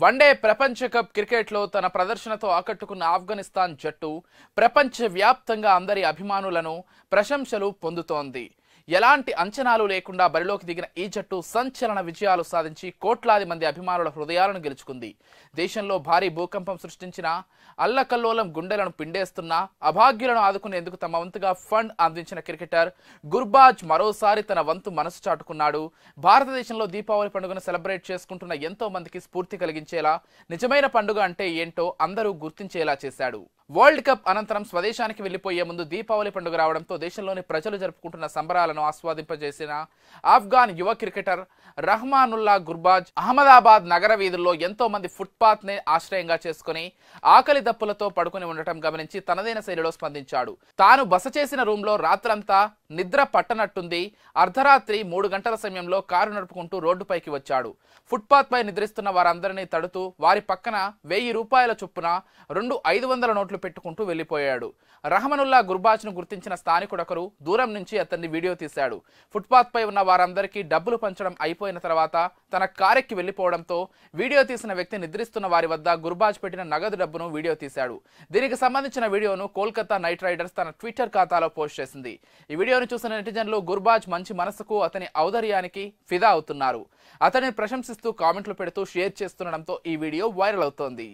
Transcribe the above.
one day ప్రపంచ cup క్రికెట్లో తన ప్రదర్శనతో ఆకట్టుకున్న ఆఫ్ఘనిస్తాన్ జట్టు ప్రపంచవ్యాప్తంగా అందరి అభిమానులను ప్రశంసలు పొందుతోంది ఎలాంటి అంచనాలు లేకుండా బరిలోకి దిగిన ఈ జట్టు సంచలన విజయాలు సాధించి కోట్లాది మంది అభిమానుల హృదయాలను గెలుచుకుంది దేశంలో భారీ భూకంపం సృష్టించిన అల్లకల్లోలం గుండెలను పిండేస్తున్న అభాగ్యులను ఆదుకునేందుకు తమ వంతుగా ఫండ్ అందించిన క్రికెటర్ గుర్బాజ్ మరోసారి తన వంతు మనసు చాటుకున్నాడు భారతదేశంలో దీపావళి పండుగను సెలబ్రేట్ చేసుకుంటున్న ఎంతో మందికి స్ఫూర్తి కలిగించేలా నిజమైన పండుగ అంటే ఏంటో అందరూ గుర్తించేలా చేశాడు వరల్డ్ కప్ అనంతరం స్వదేశానికి వెళ్లిపోయే ముందు దీపావళి పండుగ రావడంతో దేశంలోని ప్రజలు జరుపుకుంటున్న సంబరాలను ఆస్వాదింపజేసిన ఆఫ్ఘాన్ యువ క్రికెటర్ రహమానుల్లా గుర్బాజ్ అహ్మదాబాద్ నగర వీధుల్లో ఎంతో మంది ఫుట్పాత్ నే ఆశ్రయంగా చేసుకుని ఆకలి దప్పులతో పడుకుని ఉండటం గమనించి తనదైన శైలిలో స్పందించాడు తాను బస చేసిన రూమ్ లో రాత్రంతా నిద్ర పట్టనట్టుంది అర్ధరాత్రి మూడు గంటల సమయంలో కారు నడుపుకుంటూ రోడ్డుపైకి వచ్చాడు ఫుట్పాత్ పై నిద్రిస్తున్న వారందరినీ తడుతూ వారి పక్కన వెయ్యి రూపాయల చొప్పున రెండు ఐదు వందల నోట్లు పేర్లు పెట్టుకుంటూ వెళ్ళిపోయాడు రహమనుల్లా గుర్బాజ్ను గుర్తించిన స్థానికుడొకరు దూరం నుంచి అతన్ని వీడియో తీశాడు ఫుట్పాత్పై ఉన్న వారందరికీ డబ్బులు పంచడం అయిపోయిన తర్వాత తన కారెక్కి వెళ్ళిపోవడంతో వీడియో తీసిన వ్యక్తి నిద్రిస్తున్న వారి వద్ద గుర్బాజ్ పెట్టిన నగదు డబ్బును వీడియో తీశాడు దీనికి సంబంధించిన వీడియోను కోల్కతా నైట్ రైడర్స్ తన ట్విట్టర్ ఖాతాలో పోస్ట్ చేసింది ఈ వీడియోను చూసిన నెటిజన్లు గుర్బాజ్ మంచి మనసుకు అతని ఔదర్యానికి ఫిదా అవుతున్నారు అతనిని ప్రశంసిస్తూ కామెంట్లు పెడుతూ షేర్ చేస్తుండడంతో ఈ వీడియో వైరల్ అవుతోంది